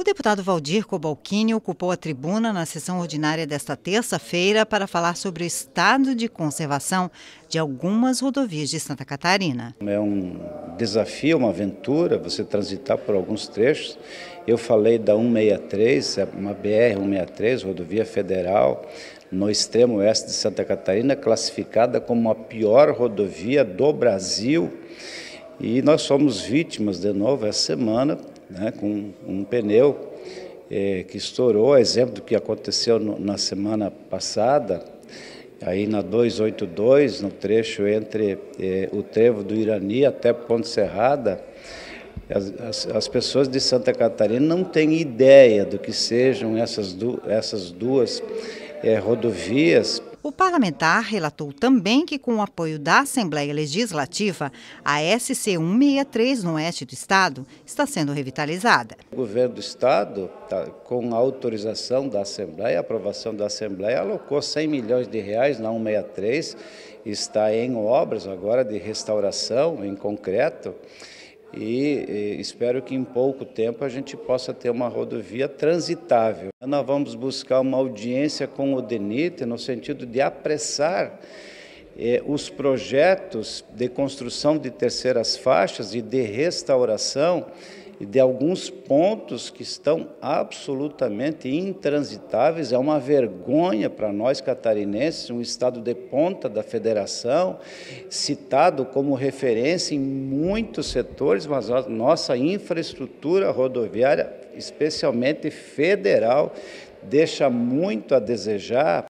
O deputado Valdir Cobalcini ocupou a tribuna na sessão ordinária desta terça-feira para falar sobre o estado de conservação de algumas rodovias de Santa Catarina. É um desafio, uma aventura você transitar por alguns trechos. Eu falei da 163, é uma BR-163, rodovia federal, no extremo oeste de Santa Catarina, classificada como a pior rodovia do Brasil. E nós fomos vítimas de novo essa semana, né, com um pneu eh, que estourou, exemplo do que aconteceu no, na semana passada, aí na 282, no trecho entre eh, o trevo do Irani até Ponte Serrada. As, as, pessoas de Santa Catarina não têm ideia do que sejam essas, du essas duas eh, rodovias o parlamentar relatou também que, com o apoio da Assembleia Legislativa, a SC 163 no oeste do estado está sendo revitalizada. O governo do estado, tá, com a autorização da Assembleia, aprovação da Assembleia, alocou 100 milhões de reais na 163, está em obras agora de restauração em concreto e, espero que em pouco tempo a gente possa ter uma rodovia transitável. Nós vamos buscar uma audiência com o DENIT no sentido de apressar é, os projetos de construção de terceiras faixas e de restauração e de alguns pontos que estão absolutamente intransitáveis. É uma vergonha para nós catarinenses, um estado de ponta da federação, citado como referência em muitos setores, mas a nossa infraestrutura rodoviária, especialmente federal, deixa muito a desejar